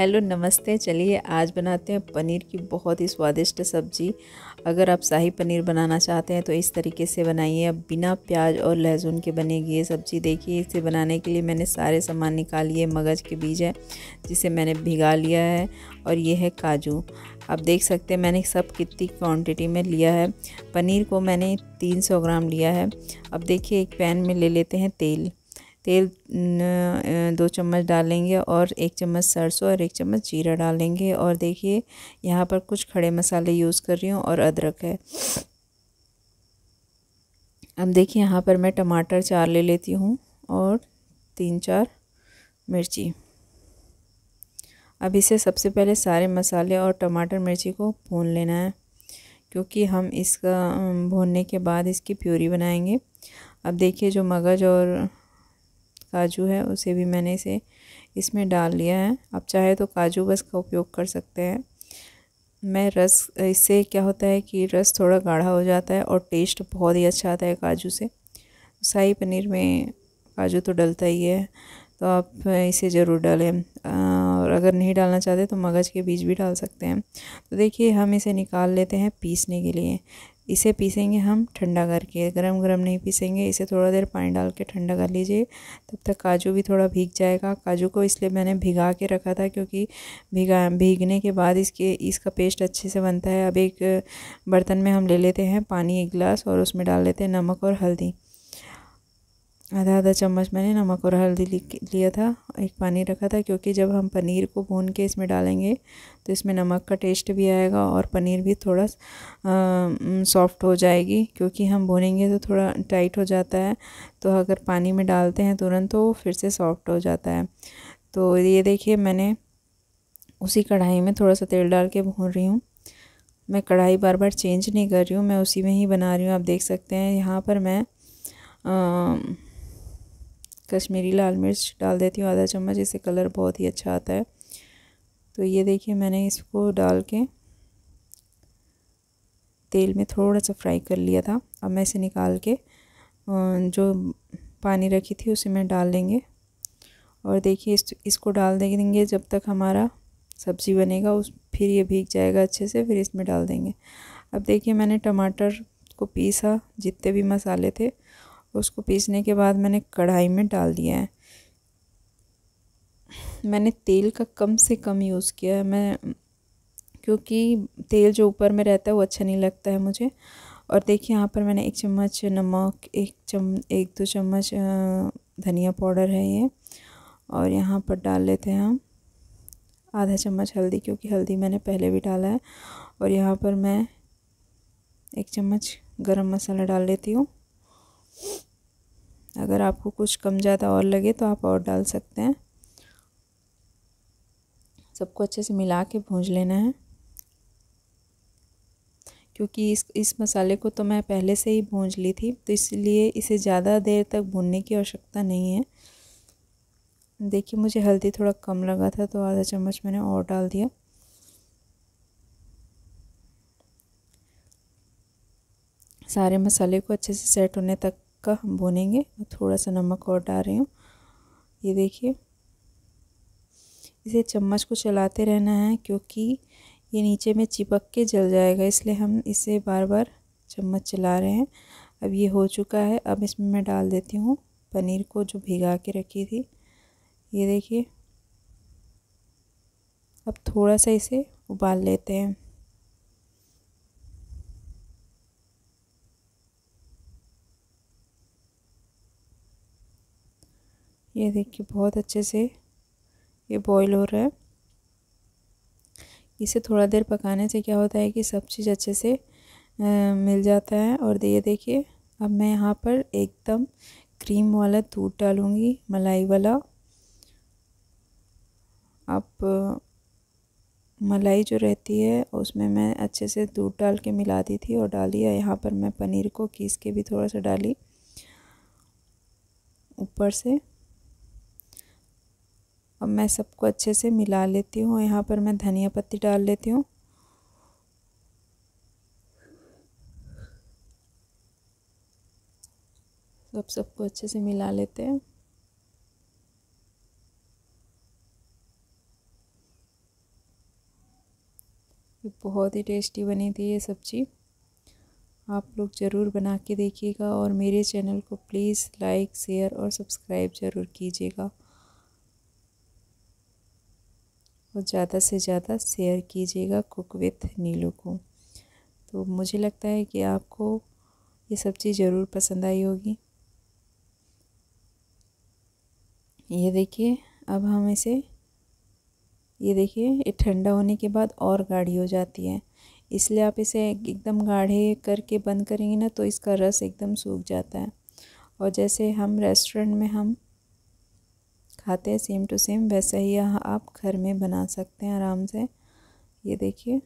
hello नमस्ते चलिए आज बनाते हैं पनीर की बहुत ही स्वादिष्ट सब्जी अगर आप शाही पनीर बनाना चाहते हैं तो इस तरीके से बनाइए अब बिना प्याज और लहसुन के बनेगी ये सब्जी देखिए इसे बनाने के लिए मैंने सारे सामान निकालिए मगज के बीज है जिसे मैंने भिगा लिया है और ये है काजू आप देख सकते हैं मैंने सब कितनी क्वांटिटी में लिया है पनीर को मैंने 300 ग्राम लिया है अब देखिए एक पैन में ले लेते हैं तेल तेल दो चम्मच डालेंगे और एक चम्मच सरसों और एक चम्मच जीरा डालेंगे और देखिए यहाँ पर कुछ खड़े मसाले यूज़ कर रही हूँ और अदरक है अब देखिए यहाँ पर मैं टमाटर चार ले लेती हूँ और तीन चार मिर्ची अब इसे सबसे पहले सारे मसाले और टमाटर मिर्ची को भून लेना है क्योंकि हम इसका भूनने के बाद इसकी प्यूरी बनाएंगे अब देखिए जो मगज़ और काजू है उसे भी मैंने इसे इसमें डाल लिया है आप चाहे तो काजू बस का उपयोग कर सकते हैं मैं रस इससे क्या होता है कि रस थोड़ा गाढ़ा हो जाता है और टेस्ट बहुत ही अच्छा आता है काजू से शाही पनीर में काजू तो डलता ही है तो आप इसे ज़रूर डालें और अगर नहीं डालना चाहते तो मगज़ के बीज भी डाल सकते हैं तो देखिए हम इसे निकाल लेते हैं पीसने के लिए इसे पीसेंगे हम ठंडा करके गरम गरम नहीं पीसेंगे इसे थोड़ा देर पानी डाल के ठंडा कर लीजिए तब तक काजू भी थोड़ा भीग जाएगा काजू को इसलिए मैंने भिगा के रखा था क्योंकि भिगा भीगने के बाद इसके इसका पेस्ट अच्छे से बनता है अब एक बर्तन में हम ले लेते हैं पानी एक गिलास और उसमें डाल लेते हैं नमक और हल्दी आधा आधा चम्मच मैंने नमक और हल्दी लिया था एक पानी रखा था क्योंकि जब हम पनीर को भून के इसमें डालेंगे तो इसमें नमक का टेस्ट भी आएगा और पनीर भी थोड़ा सॉफ्ट हो जाएगी क्योंकि हम भूनेंगे तो थोड़ा टाइट हो जाता है तो अगर पानी में डालते हैं तुरंत तो फिर से सॉफ्ट हो जाता है तो ये देखिए मैंने उसी कढ़ाई में थोड़ा सा तेल डाल के भून रही हूँ मैं कढ़ाई बार बार चेंज नहीं कर रही हूँ मैं उसी में ही बना रही हूँ आप देख सकते हैं यहाँ पर मैं कश्मीरी लाल मिर्च डाल देती हूँ आधा चम्मच इससे कलर बहुत ही अच्छा आता है तो ये देखिए मैंने इसको डाल के तेल में थोड़ा सा फ्राई कर लिया था अब मैं इसे निकाल के जो पानी रखी थी उसे में डाल देंगे और देखिए इस इसको डाल देंगे जब तक हमारा सब्ज़ी बनेगा उस फिर ये भीग जाएगा अच्छे से फिर इसमें डाल देंगे अब देखिए मैंने टमाटर को पीसा जितने भी मसाले थे उसको पीसने के बाद मैंने कढ़ाई में डाल दिया है मैंने तेल का कम से कम यूज़ किया है मैं क्योंकि तेल जो ऊपर में रहता है वो अच्छा नहीं लगता है मुझे और देखिए यहाँ पर मैंने एक चम्मच नमक एक चम एक दो चम्मच धनिया पाउडर है ये और यहाँ पर डाल लेते हैं हम आधा चम्मच हल्दी क्योंकि हल्दी मैंने पहले भी डाला है और यहाँ पर मैं एक चम्मच गरम मसाला डाल लेती हूँ अगर आपको कुछ कम ज़्यादा और लगे तो आप और डाल सकते हैं सबको अच्छे से मिला के भूंज लेना है क्योंकि इस इस मसाले को तो मैं पहले से ही भूज ली थी तो इसलिए इसे ज़्यादा देर तक भूनने की आवश्यकता नहीं है देखिए मुझे हल्दी थोड़ा कम लगा था तो आधा चम्मच मैंने और डाल दिया सारे मसाले को अच्छे से सेट होने तक का हम भुनेंगे थोड़ा सा नमक और डाल रही हूँ ये देखिए इसे चम्मच को चलाते रहना है क्योंकि ये नीचे में चिपक के जल जाएगा इसलिए हम इसे बार बार चम्मच चला रहे हैं अब ये हो चुका है अब इसमें मैं डाल देती हूँ पनीर को जो भिगा के रखी थी ये देखिए अब थोड़ा सा इसे उबाल लेते हैं ये देखिए बहुत अच्छे से ये बॉईल हो रहा है इसे थोड़ा देर पकाने से क्या होता है कि सब चीज़ अच्छे से आ, मिल जाता है और ये देखिए अब मैं यहाँ पर एकदम क्रीम वाला दूध डालूँगी मलाई वाला आप मलाई जो रहती है उसमें मैं अच्छे से दूध डाल के मिला दी थी और डाली है यहाँ पर मैं पनीर को किस के भी थोड़ा सा डाली ऊपर से अब मैं सबको अच्छे से मिला लेती हूँ यहाँ पर मैं धनिया पत्ती डाल लेती हूँ अब सबको अच्छे से मिला लेते हैं बहुत ही टेस्टी बनी थी ये सब्ज़ी आप लोग ज़रूर बना के देखिएगा और मेरे चैनल को प्लीज़ लाइक शेयर और सब्सक्राइब ज़रूर कीजिएगा और ज़्यादा से ज़्यादा शेयर कीजिएगा कुक विथ नीलू को तो मुझे लगता है कि आपको ये सब चीज़ ज़रूर पसंद आई होगी ये देखिए अब हम इसे ये देखिए ये ठंडा होने के बाद और गाढ़ी हो जाती है इसलिए आप इसे एकदम गाढ़े करके बंद करेंगे ना तो इसका रस एकदम सूख जाता है और जैसे हम रेस्टोरेंट में हम खाते हैं सेम टू सेम वैसा ही आप घर में बना सकते हैं आराम से ये देखिए